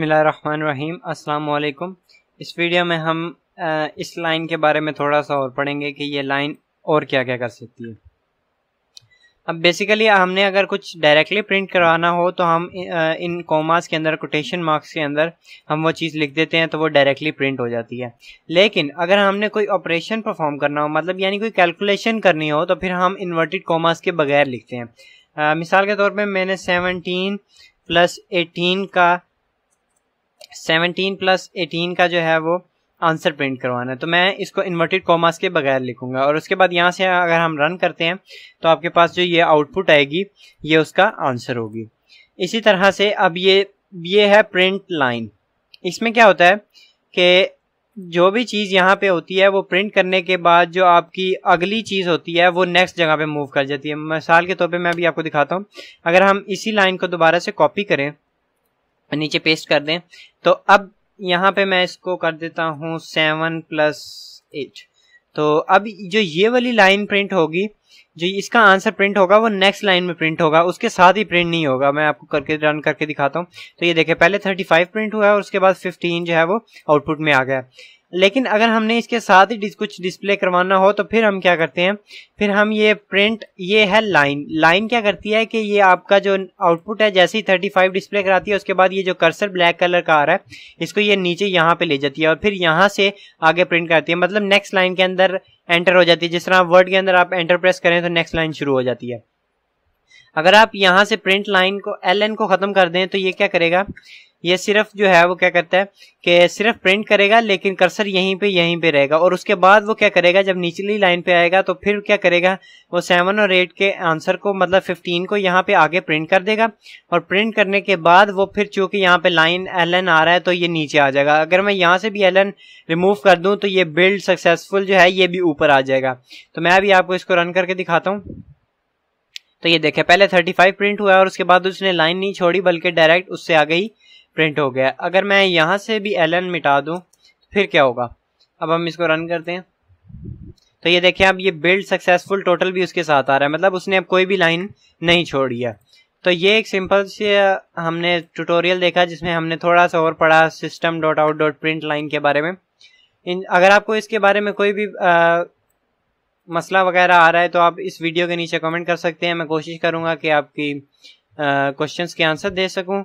बिसमीम् अल्लाम इस वीडियो में हम आ, इस लाइन के बारे में थोड़ा सा और पढ़ेंगे कि ये लाइन और क्या क्या कर सकती है अब बेसिकली हमने अगर कुछ डायरेक्टली प्रिंट करवाना हो तो हम इन कॉमास के अंदर कोटेशन मार्क्स के अंदर हम वो चीज़ लिख देते हैं तो वो डायरेक्टली प्रिंट हो जाती है लेकिन अगर हमने कोई ऑपरेशन परफॉर्म करना हो मतलब यानी कोई कैलकुलेशन करनी हो तो फिर हम इन्वर्टेड कॉमास के बगैर लिखते हैं आ, मिसाल के तौर पर मैंने सेवनटीन प्लस एटीन का सेवनटीन प्लस एटीन का जो है वो आंसर प्रिंट करवाना है तो मैं इसको इन्वर्टेड कॉमास के बगैर लिखूंगा और उसके बाद यहाँ से अगर हम रन करते हैं तो आपके पास जो ये आउटपुट आएगी ये उसका आंसर होगी इसी तरह से अब ये ये है प्रिंट लाइन इसमें क्या होता है कि जो भी चीज़ यहाँ पे होती है वो प्रिंट करने के बाद जो आपकी अगली चीज़ होती है वो नेक्स्ट जगह पे मूव कर जाती है मिसाल के तौर पे मैं अभी आपको दिखाता हूँ अगर हम इसी लाइन को दोबारा से कॉपी करें नीचे पेस्ट कर दें तो अब यहाँ पे मैं इसको कर देता हूँ सेवन प्लस एट तो अब जो ये वाली लाइन प्रिंट होगी जो इसका आंसर प्रिंट होगा वो नेक्स्ट लाइन में प्रिंट होगा उसके साथ ही प्रिंट नहीं होगा मैं आपको करके रन करके दिखाता हूँ तो ये देखें पहले 35 प्रिंट हुआ है और उसके बाद 15 जो है वो आउटपुट में आ गया लेकिन अगर हमने इसके साथ ही कुछ डिस्प्ले करवाना हो तो फिर हम क्या करते हैं फिर हम ये प्रिंट ये है लाइन लाइन क्या करती है कि ये आपका जो आउटपुट है जैसे ही 35 डिस्प्ले कराती है उसके बाद ये जो कर्सर ब्लैक कलर का आ रहा है इसको ये नीचे यहाँ पे ले जाती है और फिर यहाँ से आगे प्रिंट करती है मतलब नेक्स्ट लाइन के अंदर एंटर हो जाती है जिस तरह वर्ड के अंदर आप एंटर प्रेस करें तो नेक्स्ट लाइन शुरू हो जाती है अगर आप यहाँ से प्रिंट लाइन को एल को ख़त्म कर दें तो ये क्या करेगा ये सिर्फ जो है वो क्या करता है कि सिर्फ प्रिंट करेगा लेकिन कर्सर यहीं पे यहीं पे रहेगा और उसके बाद वो क्या करेगा जब निचली लाइन पे आएगा तो फिर क्या करेगा वो सेवन और एट के आंसर को मतलब फिफ्टीन को यहाँ पे आगे प्रिंट कर देगा और प्रिंट करने के बाद वो फिर चूंकि यहाँ पे लाइन एल आ रहा है तो ये नीचे आ जाएगा अगर मैं यहाँ से भी एल रिमूव कर दूँ तो ये बिल्ड सक्सेसफुल जो है ये भी ऊपर आ जाएगा तो मैं अभी आपको इसको रन करके दिखाता हूँ तो ये देखे पहले फाइव प्रिंट हुआ और उसके बाद उसने लाइन नहीं छोड़ी बल्कि डायरेक्ट उससे आ गई प्रिंट हो गया अगर मैं यहाँ से भी एल एन मिटा दूँ तो फिर क्या होगा अब हम इसको रन करते हैं तो ये देखें अब ये बिल्ड सक्सेसफुल टोटल भी उसके साथ आ रहा है मतलब उसने अब कोई भी लाइन नहीं छोड़ी है तो ये एक सिंपल से हमने ट्यूटोरियल देखा जिसमें हमने थोड़ा सा और पढ़ा system dot out dot print line के बारे में इन अगर आपको इसके बारे में कोई भी आ, मसला वगैरह आ रहा है तो आप इस वीडियो के नीचे कमेंट कर सकते हैं मैं कोशिश करूँगा कि आपकी क्वेश्चन के आंसर दे सकूँ